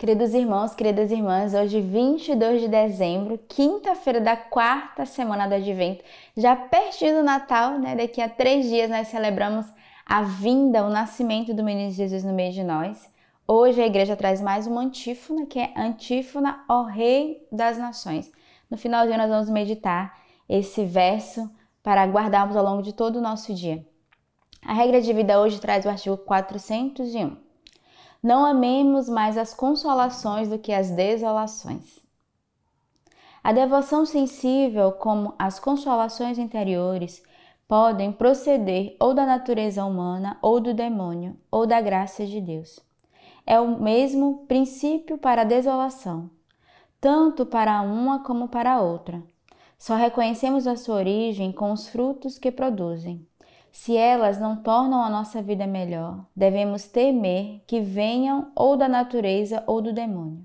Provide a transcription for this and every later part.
Queridos irmãos, queridas irmãs, hoje 22 de dezembro, quinta-feira da quarta semana do Advento, já pertinho do Natal, né? Daqui a três dias nós celebramos a vinda, o nascimento do menino Jesus no meio de nós. Hoje a igreja traz mais uma antífona, que é Antífona ao Rei das Nações. No finalzinho nós vamos meditar esse verso para guardarmos ao longo de todo o nosso dia. A regra de vida hoje traz o artigo 401. Não amemos mais as consolações do que as desolações. A devoção sensível, como as consolações interiores, podem proceder ou da natureza humana, ou do demônio, ou da graça de Deus. É o mesmo princípio para a desolação, tanto para uma como para a outra. Só reconhecemos a sua origem com os frutos que produzem se elas não tornam a nossa vida melhor, devemos temer que venham ou da natureza ou do demônio.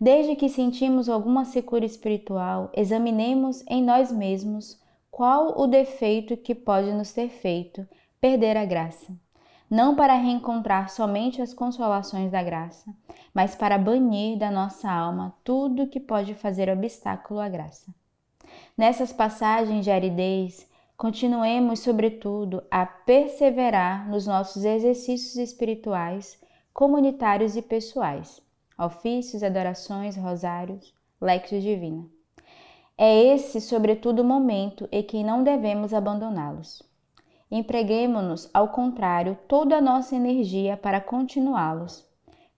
Desde que sentimos alguma secura espiritual, examinemos em nós mesmos qual o defeito que pode nos ter feito perder a graça. Não para reencontrar somente as consolações da graça, mas para banir da nossa alma tudo que pode fazer obstáculo à graça. Nessas passagens de aridez, Continuemos, sobretudo, a perseverar nos nossos exercícios espirituais, comunitários e pessoais, ofícios, adorações, rosários, lectio divina. É esse, sobretudo, o momento em que não devemos abandoná-los. Empreguemos-nos, ao contrário, toda a nossa energia para continuá-los,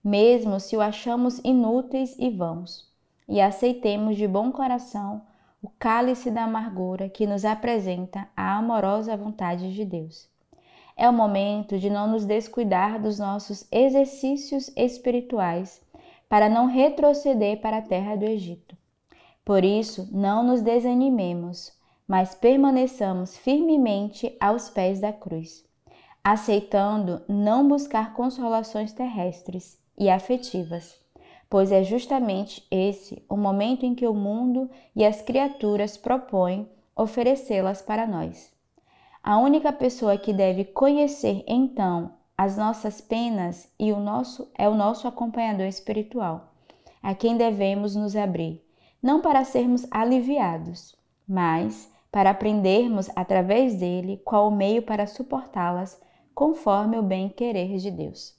mesmo se o achamos inúteis e vãos, e aceitemos de bom coração o cálice da amargura que nos apresenta a amorosa vontade de Deus. É o momento de não nos descuidar dos nossos exercícios espirituais para não retroceder para a terra do Egito. Por isso, não nos desanimemos, mas permaneçamos firmemente aos pés da cruz, aceitando não buscar consolações terrestres e afetivas pois é justamente esse o momento em que o mundo e as criaturas propõem oferecê-las para nós. A única pessoa que deve conhecer então as nossas penas e o nosso é o nosso acompanhador espiritual, a quem devemos nos abrir, não para sermos aliviados, mas para aprendermos através dele qual o meio para suportá-las conforme o bem-querer de Deus.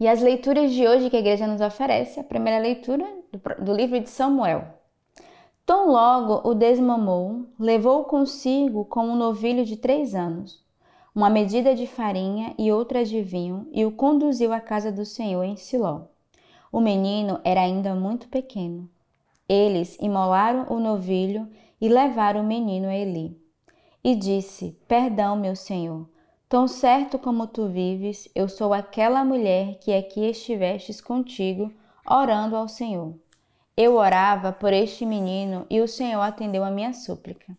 E as leituras de hoje que a igreja nos oferece, a primeira leitura do, do livro de Samuel. Tão logo o desmamou, levou consigo como um novilho de três anos, uma medida de farinha e outra de vinho, e o conduziu à casa do Senhor em Siló. O menino era ainda muito pequeno. Eles imolaram o novilho e levaram o menino a Eli. E disse: Perdão, meu senhor, Tão certo como tu vives, eu sou aquela mulher que aqui estivestes contigo, orando ao Senhor. Eu orava por este menino e o Senhor atendeu a minha súplica.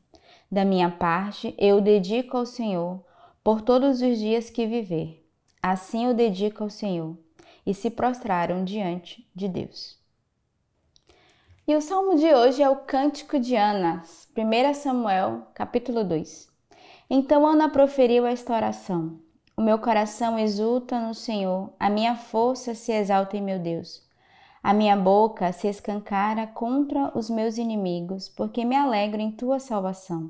Da minha parte, eu dedico ao Senhor por todos os dias que viver. Assim eu dedico ao Senhor. E se prostraram diante de Deus. E o salmo de hoje é o Cântico de Anas, 1 Samuel, capítulo 2. Então Ana proferiu esta oração: O meu coração exulta no Senhor, a minha força se exalta em meu Deus. A minha boca se escancara contra os meus inimigos, porque me alegro em tua salvação.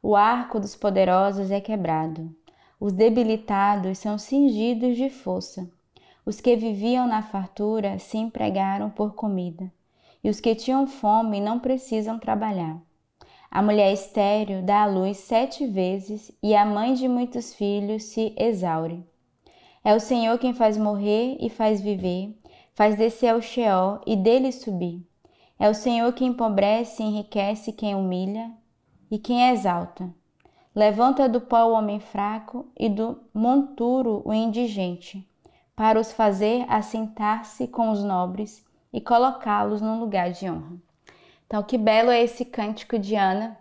O arco dos poderosos é quebrado, os debilitados são cingidos de força. Os que viviam na fartura se empregaram por comida, e os que tinham fome não precisam trabalhar. A mulher estéril dá à luz sete vezes e a mãe de muitos filhos se exaure. É o Senhor quem faz morrer e faz viver, faz descer ao Sheol e dele subir. É o Senhor quem empobrece e enriquece quem humilha e quem exalta. Levanta do pó o homem fraco e do monturo o indigente, para os fazer assentar-se com os nobres e colocá-los num lugar de honra. Então, que belo é esse cântico de Ana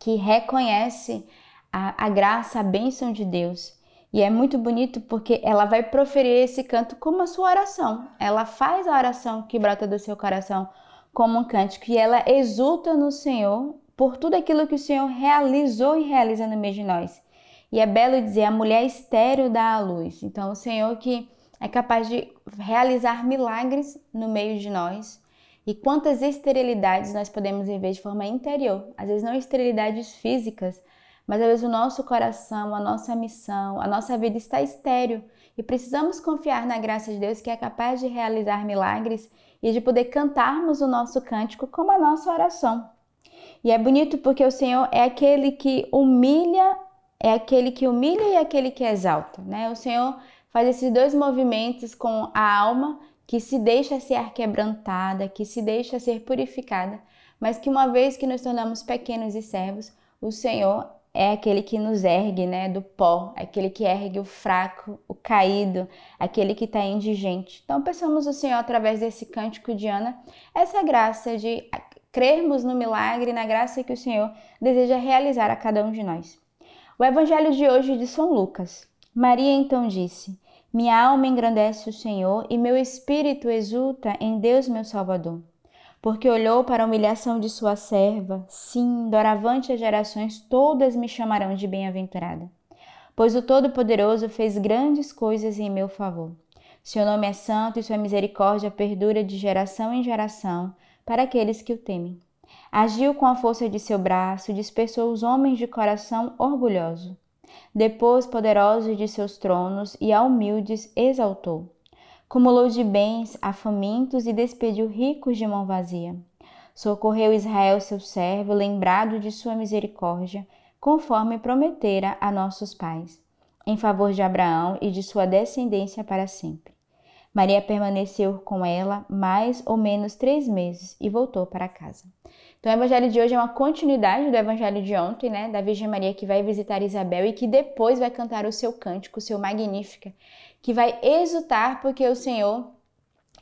que reconhece a, a graça, a bênção de Deus. E é muito bonito porque ela vai proferir esse canto como a sua oração. Ela faz a oração que brota do seu coração como um cântico e ela exulta no Senhor por tudo aquilo que o Senhor realizou e realiza no meio de nós. E é belo dizer, a mulher estéreo dá a luz. Então, o Senhor que é capaz de realizar milagres no meio de nós, e quantas esterilidades nós podemos viver de forma interior? Às vezes não esterilidades físicas, mas às vezes o nosso coração, a nossa missão, a nossa vida está estéril e precisamos confiar na graça de Deus que é capaz de realizar milagres e de poder cantarmos o nosso cântico como a nossa oração. E é bonito porque o Senhor é aquele que humilha, é aquele que humilha e é aquele que exalta, né? O Senhor faz esses dois movimentos com a alma que se deixa ser quebrantada, que se deixa ser purificada, mas que uma vez que nos tornamos pequenos e servos, o Senhor é aquele que nos ergue, né, do pó, aquele que ergue o fraco, o caído, aquele que está indigente. Então, peçamos o Senhor através desse cântico de Ana essa graça de crermos no milagre, na graça que o Senhor deseja realizar a cada um de nós. O evangelho de hoje é de São Lucas. Maria então disse: minha alma engrandece o Senhor e meu espírito exulta em Deus, meu Salvador, porque olhou para a humilhação de sua serva. Sim, doravante as gerações todas me chamarão de bem-aventurada, pois o Todo-Poderoso fez grandes coisas em meu favor. Seu nome é santo e sua misericórdia perdura de geração em geração para aqueles que o temem. Agiu com a força de seu braço, dispersou os homens de coração orgulhoso Depôs poderosos de seus tronos e a humildes exaltou. Cumulou de bens a famintos e despediu ricos de mão vazia. Socorreu Israel, seu servo, lembrado de sua misericórdia, conforme prometera a nossos pais, em favor de Abraão e de sua descendência para sempre. Maria permaneceu com ela mais ou menos três meses e voltou para casa. Então, o evangelho de hoje é uma continuidade do evangelho de ontem, né? Da Virgem Maria que vai visitar Isabel e que depois vai cantar o seu cântico, o seu Magnífica, que vai exultar porque o Senhor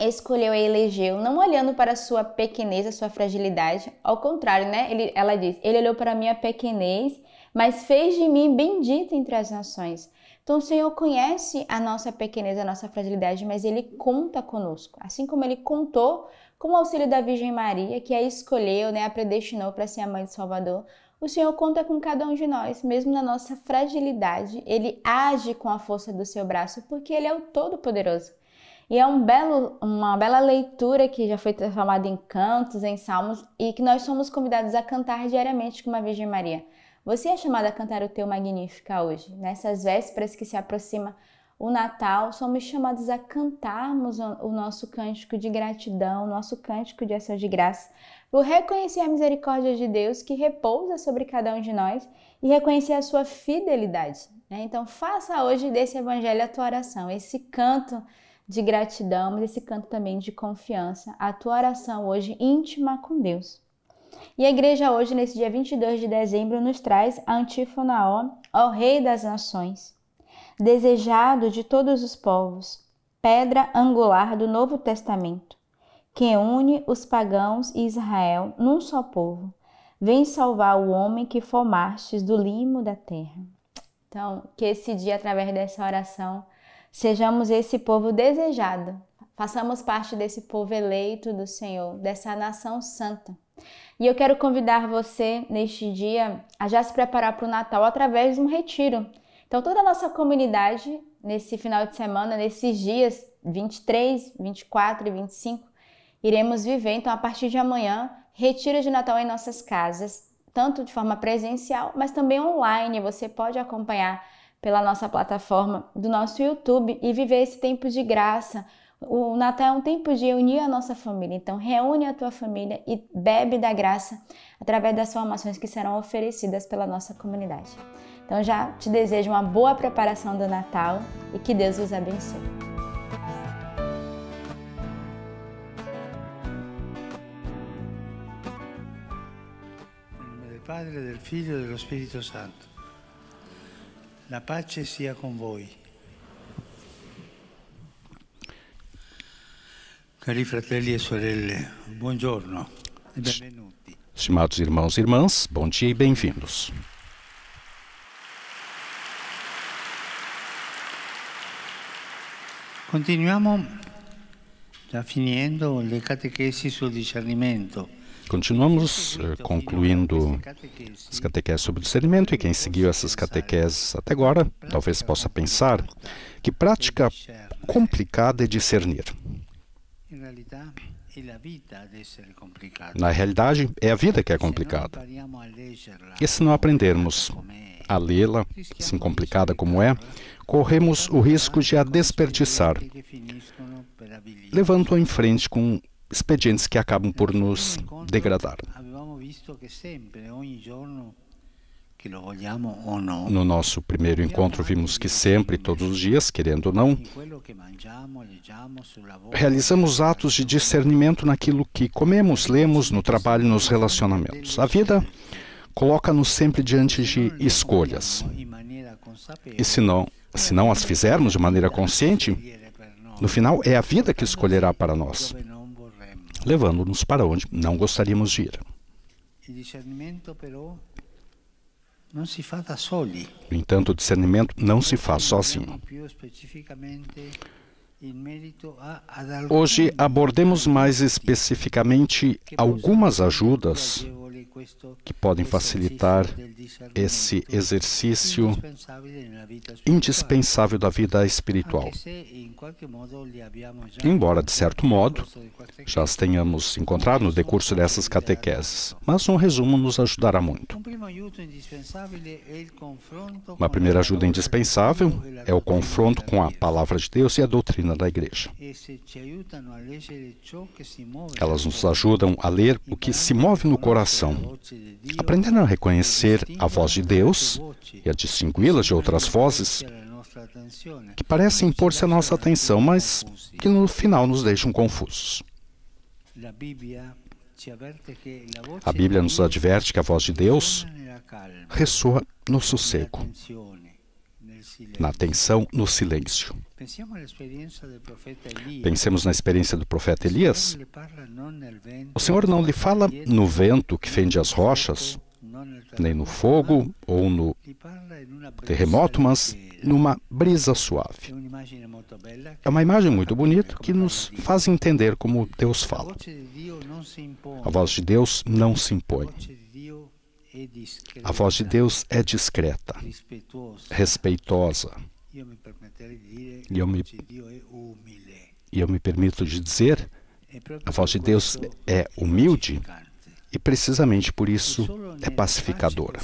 escolheu e elegeu, não olhando para a sua pequenez, a sua fragilidade. Ao contrário, né? Ele, ela diz: Ele olhou para a minha pequenez, mas fez de mim bendita entre as nações. Então, o Senhor conhece a nossa pequenez, a nossa fragilidade, mas Ele conta conosco. Assim como Ele contou com o auxílio da Virgem Maria, que a escolheu, né, a predestinou para ser a mãe de Salvador, o Senhor conta com cada um de nós, mesmo na nossa fragilidade, ele age com a força do seu braço, porque ele é o Todo-Poderoso. E é um belo, uma bela leitura que já foi transformada em cantos, em salmos, e que nós somos convidados a cantar diariamente com a Virgem Maria. Você é chamada a cantar o teu Magnífica hoje, nessas vésperas que se aproxima o Natal, somos chamados a cantarmos o nosso cântico de gratidão, o nosso cântico de ação de graça, por reconhecer a misericórdia de Deus que repousa sobre cada um de nós e reconhecer a sua fidelidade. Né? Então, faça hoje desse evangelho a tua oração, esse canto de gratidão, mas esse canto também de confiança, a tua oração hoje íntima com Deus. E a igreja hoje, nesse dia 22 de dezembro, nos traz a antífona ao Rei das Nações desejado de todos os povos, pedra angular do Novo Testamento, que une os pagãos e Israel num só povo. Vem salvar o homem que formastes do limo da terra. Então, que esse dia, através dessa oração, sejamos esse povo desejado, façamos parte desse povo eleito do Senhor, dessa nação santa. E eu quero convidar você neste dia a já se preparar para o Natal através de um retiro. Então, toda a nossa comunidade, nesse final de semana, nesses dias 23, 24 e 25, iremos viver. Então, a partir de amanhã, retiro de Natal em nossas casas, tanto de forma presencial, mas também online. Você pode acompanhar pela nossa plataforma do nosso YouTube e viver esse tempo de graça o Natal é um tempo de unir a nossa família, então reúne a tua família e bebe da graça através das formações que serão oferecidas pela nossa comunidade. Então já te desejo uma boa preparação do Natal e que Deus os abençoe. Padre, del Figlio e dello Spirito Santo. La pace sia con voi. Cari fratelli e sorelle, buongiorno e benvenuti. Estimados irmãos e irmãs, bom dia e bem-vindos. Continuiamo já finindo le catechesi sul discernimento. Continuamos eh, concluindo as catequeses sobre discernimento e quem seguiu essas catequeses até agora talvez possa pensar que prática complicada é discernir. É Na realidade, é a vida que é complicada. E se não aprendermos a lê-la, é assim complicada como é, corremos o risco de a desperdiçar, levando-a em frente com expedientes que acabam por nos degradar. No nosso primeiro encontro, vimos que sempre, todos os dias, querendo ou não, realizamos atos de discernimento naquilo que comemos, lemos, no trabalho e nos relacionamentos. A vida coloca-nos sempre diante de escolhas. E se não, se não as fizermos de maneira consciente, no final é a vida que escolherá para nós, levando-nos para onde não gostaríamos de ir. No entanto, o discernimento não se faz sozinho. Hoje abordemos mais especificamente algumas ajudas que podem facilitar esse exercício indispensável da vida espiritual. Embora, de certo modo, já as tenhamos encontrado no decurso dessas catequeses, mas um resumo nos ajudará muito. Uma primeira ajuda indispensável é o confronto com a palavra de Deus e a doutrina da igreja. Elas nos ajudam a ler o que se move no coração, aprendendo a reconhecer a voz de Deus e a distingui-la de outras vozes que parecem impor-se à nossa atenção, mas que no final nos deixam confusos. A Bíblia nos adverte que a voz de Deus ressoa no sossego, na atenção, no silêncio. Pensemos na experiência do profeta Elias. O Senhor não lhe fala no vento que fende as rochas, nem no fogo ou no terremoto, mas numa brisa suave. É uma imagem muito é bonita que nos faz entender como Deus fala. A voz de Deus não se impõe. É a voz de Deus é discreta, respeitosa. E eu me, e eu me permito de dizer, é a voz de Deus é, é humilde e precisamente por isso é pacificadora.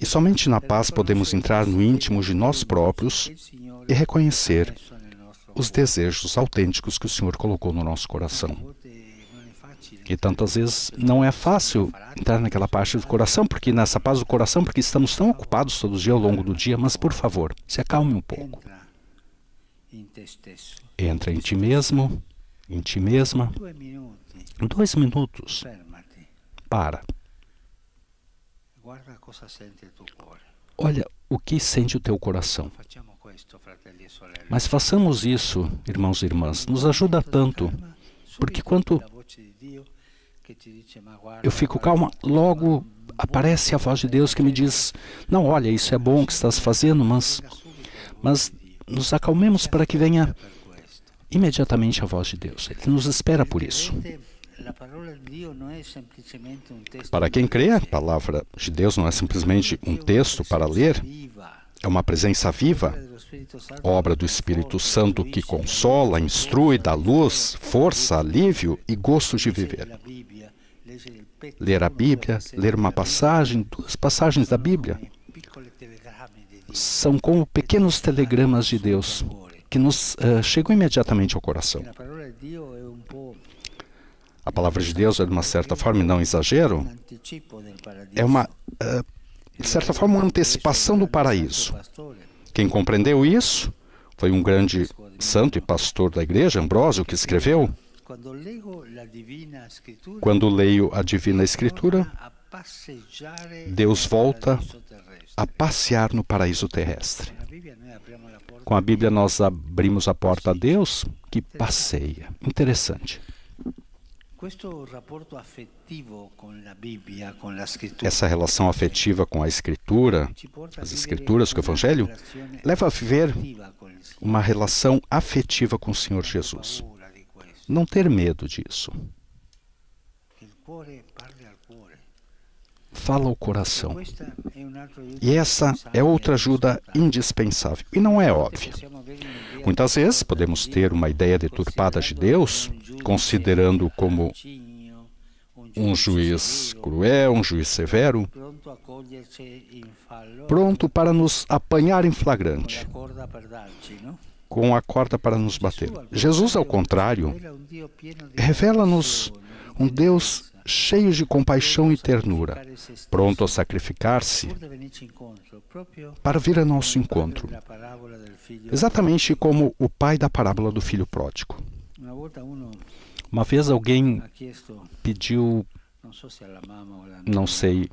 E somente na paz podemos entrar no íntimo de nós próprios e reconhecer os desejos autênticos que o Senhor colocou no nosso coração. E tantas vezes não é fácil entrar naquela parte do coração, porque nessa paz do coração, porque estamos tão ocupados todos os dias ao longo do dia, mas por favor, se acalme um pouco. Entra em ti mesmo, em ti mesma. Dois minutos. Para. Olha o que sente o teu coração. Mas façamos isso, irmãos e irmãs, nos ajuda tanto, porque quanto eu fico calma, logo aparece a voz de Deus que me diz: Não, olha, isso é bom que estás fazendo, mas, mas nos acalmemos para que venha imediatamente a voz de Deus. Ele nos espera por isso. Para quem crê, a palavra de Deus não é simplesmente um texto para ler, é uma presença viva, obra do Espírito Santo que consola, instrui, dá luz, força, alívio e gosto de viver. Ler a Bíblia, ler uma passagem, duas passagens da Bíblia, são como pequenos telegramas de Deus que nos uh, chegam imediatamente ao coração. A palavra de Deus é, de uma certa forma, não exagero, é uma uh, de certa forma, uma antecipação do paraíso. Quem compreendeu isso foi um grande santo e pastor da igreja, Ambrósio, que escreveu: Quando leio a Divina Escritura, Deus volta a passear no paraíso terrestre. Com a Bíblia, nós abrimos a porta a Deus que passeia. Interessante. Essa relação afetiva com a Escritura, as Escrituras, com o Evangelho, leva a viver uma relação afetiva com o Senhor Jesus. Não ter medo disso fala ao coração. É e essa é outra ajuda indispensável e não é óbvia. É Muitas vezes podemos ter uma ideia deturpada de Deus, considerando como um juiz cruel, um juiz severo, pronto para nos apanhar em flagrante com a corda para nos bater. Jesus, ao contrário, revela-nos um Deus cheio de compaixão e ternura, pronto a sacrificar-se para vir a nosso encontro, exatamente como o pai da parábola do filho pródigo. Uma vez alguém pediu, não sei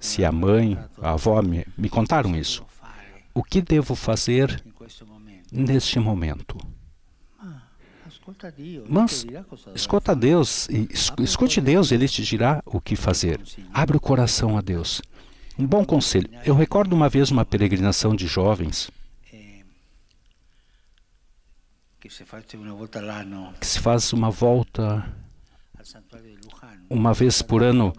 se a mãe, a avó me, me contaram isso, o que devo fazer neste momento. Ah, Mas escuta Deus, escute Deus, Ele te dirá o que fazer. Abre o coração a Deus. Um bom conselho. Eu recordo uma vez uma peregrinação de jovens é, que se faz uma volta uma vez por ano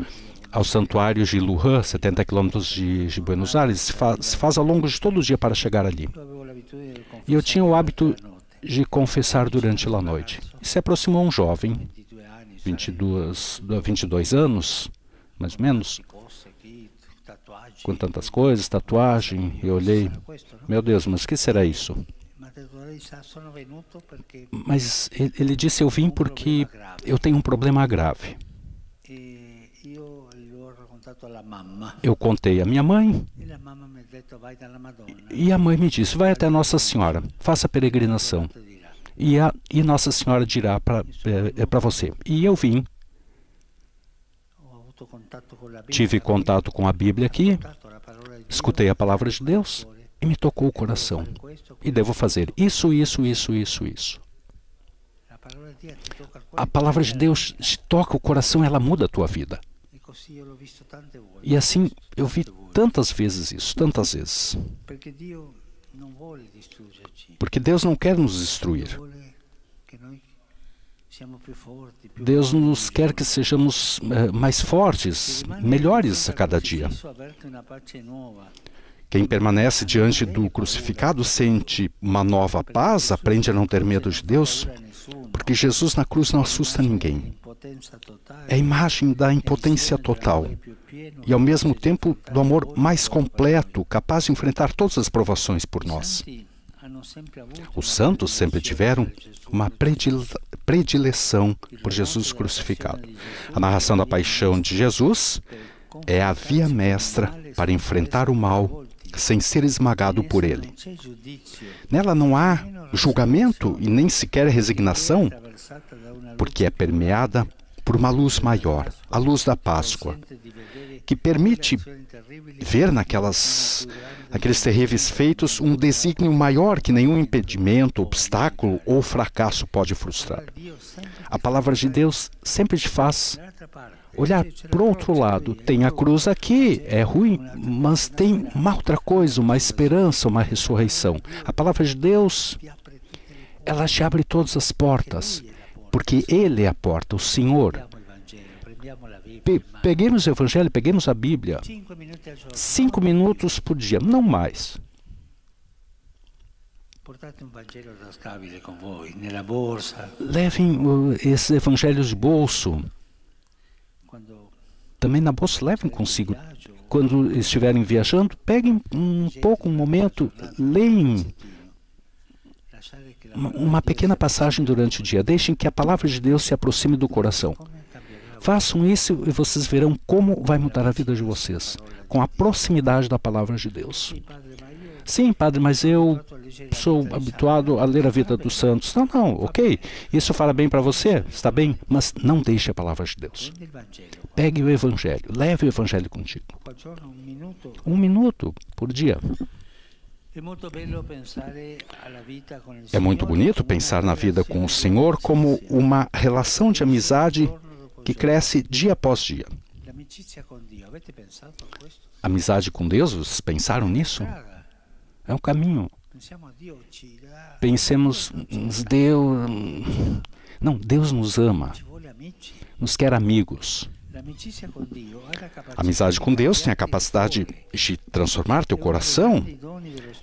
ao santuário de Lujan, 70 quilômetros de, de Buenos Aires, se faz, se faz ao longo de todo o dia para chegar ali. E eu tinha o hábito de confessar durante a noite. E se aproximou um jovem, 22, 22 anos, mais ou menos, com tantas coisas, tatuagem, eu olhei, meu Deus, mas que será isso? Mas ele disse, eu vim porque eu tenho um problema grave. Eu contei a minha mãe e a mãe me disse: vai até Nossa Senhora, faça a peregrinação e, a, e Nossa Senhora dirá para é, é você. E eu vim. Tive contato com a Bíblia aqui, escutei a palavra de Deus e me tocou o coração. E devo fazer isso, isso, isso, isso, isso. A palavra de Deus te toca o coração, ela muda a tua vida. E assim eu vi tantas vezes isso, tantas vezes. Porque Deus não quer nos destruir. É Deus nos quer que sejamos eh, mais fortes, melhores a cada dia. Quem permanece diante do crucificado sente uma nova paz, aprende a não ter medo de Deus, porque Jesus na cruz não assusta ninguém. É a imagem da impotência total né? e, ao mesmo tempo, do amor mais completo, capaz de enfrentar todas as provações por nós. Ah, Os santos sempre tiveram uma predileção por Jesus crucificado. A narração da paixão de Jesus é a via mestra para enfrentar o mal sem ser esmagado por ele. Nela não há julgamento e nem sequer resignação, porque é permeada por uma luz maior, a luz da Páscoa, que permite ver naquelas, naqueles terríveis feitos um desígnio maior que nenhum impedimento, obstáculo ou fracasso pode frustrar. A palavra de Deus sempre te faz olhar para outro lado. Tem a cruz aqui, é ruim, mas tem uma outra coisa, uma esperança, uma ressurreição. A palavra de Deus ela te abre todas as portas, porque Ele é a porta, o Senhor. Pe peguemos o Evangelho, peguemos a Bíblia. Cinco minutos por dia, não mais. Levem esses evangelhos de bolso. Também na bolsa levem consigo. Quando estiverem viajando, peguem um pouco, um momento, leem uma pequena passagem durante o dia. Deixem que a palavra de Deus se aproxime do coração. É Façam isso e vocês verão como vai mudar a vida de vocês com a proximidade da palavra de Deus. Sim, padre, mas eu sou habituado a ler a vida dos santos. Não, não, tá ok. Isso fala bem para você, está bem, mas não deixe a palavra de Deus. Pegue o evangelho, leve o evangelho contigo. Um minuto por dia. É muito bonito pensar na vida com o Senhor como uma relação de amizade que cresce dia após dia. Amizade com Deus, vocês pensaram nisso? É um caminho. Pensemos, Deus. Não, Deus nos ama, nos quer amigos. A amizade com Deus tem a capacidade de transformar teu coração.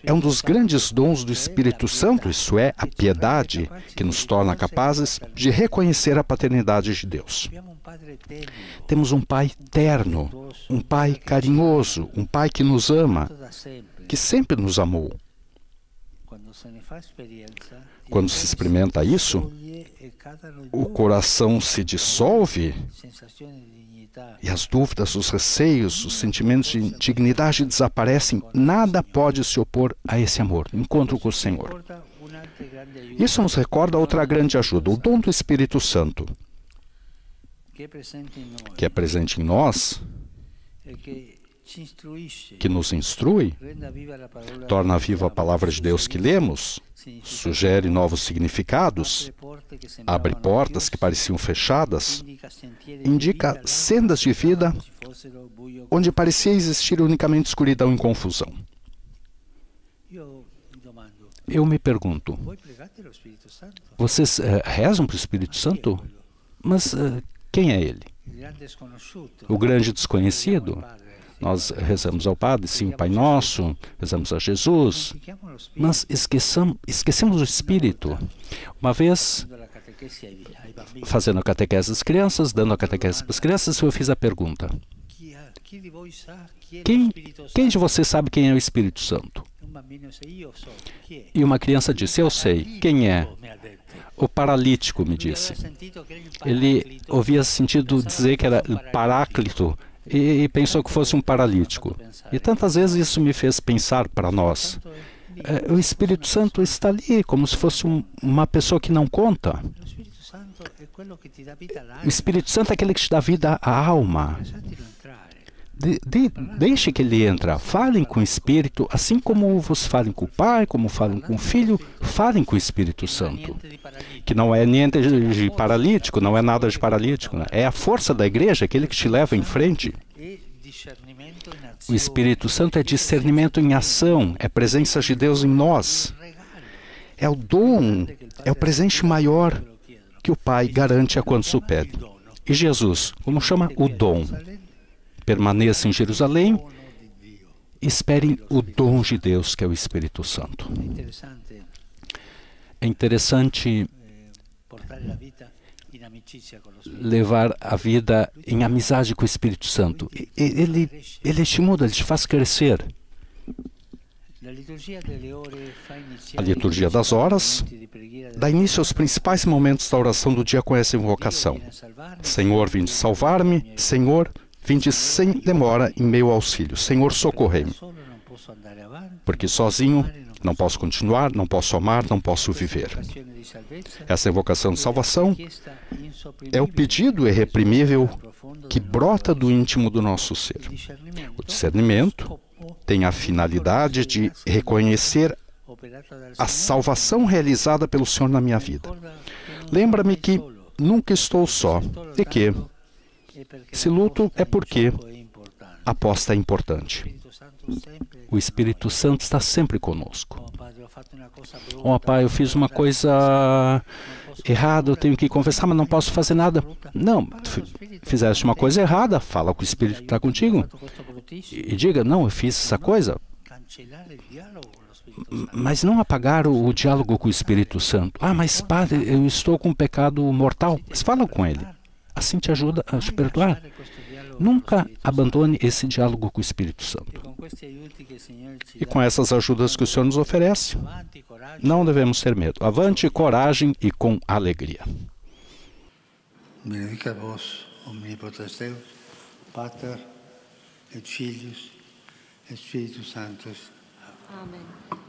É um dos grandes dons do Espírito Santo, isso é, a piedade, que nos torna capazes de reconhecer a paternidade de Deus. Temos um Pai terno, um Pai carinhoso, um Pai que nos ama, que sempre nos amou. Quando se experimenta isso, eh, o coração se eh, dissolve e as dúvidas, os receios, os sentimentos de indignidade desaparecem. Nada pode se opor a esse amor, encontro com o Senhor. Isso nos recorda outra grande ajuda, o dom do Espírito Santo, que é presente em nós que nos instrui, torna viva a palavra de Deus que lemos, sugere novos significados, abre portas que pareciam fechadas, indica sendas de vida onde parecia existir unicamente escuridão e confusão. Eu me pergunto, vocês rezam para o Espírito Santo? Eh, é Mas eh, quem é ele? É o grande desconhecido? Nós rezamos ao Padre, sim, o Pai Nosso, rezamos a Jesus, mas esquecemos o Espírito. Uma vez, fazendo a catequese das crianças, dando a catequese para as crianças, eu fiz a pergunta: quem, quem de vocês sabe quem é o Espírito Santo? E uma criança disse: Eu sei, quem é? O paralítico me disse. Ele havia sentido dizer que era paráclito, e, e pensou que fosse um paralítico. E tantas vezes isso me fez pensar para nós. É, o Espírito Santo está ali, como se fosse um, uma pessoa que não conta. O Espírito Santo é aquele que te dá vida à alma de, de, deixe que ele entra. Falem com o Espírito, assim como vos falem com o Pai, como falam com o Filho, falem com o Espírito Santo. Que não é niente de paralítico, não é nada de paralítico. Né? É a força da igreja, aquele que te leva em frente. O Espírito Santo é discernimento em ação, é presença de Deus em nós. É o dom, é o presente maior que o Pai garante a quantos o pede. E Jesus, como chama? O dom. Permaneça em Jerusalém, esperem o dom de Deus, que é o Espírito Santo. É interessante levar a vida em amizade com o Espírito Santo. Ele, ele te muda, ele te faz crescer. A liturgia das horas dá início aos principais momentos da oração do dia com essa invocação: Senhor, vinde salvar-me, Senhor, Vinde sem demora em meu auxílio. Senhor, socorrei-me. Porque sozinho não posso continuar, não posso amar, não posso viver. Essa invocação de salvação é o pedido irreprimível que brota do íntimo do nosso ser. O discernimento tem a finalidade de reconhecer a salvação realizada pelo Senhor na minha vida. Lembra-me que nunca estou só e que esse luto é porque a aposta é importante. O Espírito Santo está sempre conosco. Oh, pai, eu fiz uma coisa errada, eu tenho que confessar, mas não posso fazer nada. Não, fizeste uma coisa errada, fala com o Espírito que está contigo e, e diga: Não, eu fiz essa coisa. Mas não apagar o, o diálogo com o Espírito Santo. Ah, mas padre, eu estou com um pecado mortal. Mas fala com ele assim te ajuda a te perdoar. Nunca abandone esse diálogo com o Espírito Santo. E com essas ajudas que o Senhor nos oferece, não devemos ter medo. Avante, coragem e com alegria. Benedica vos, omnipotens Deus, Pater et Filhos et Santos. Amém.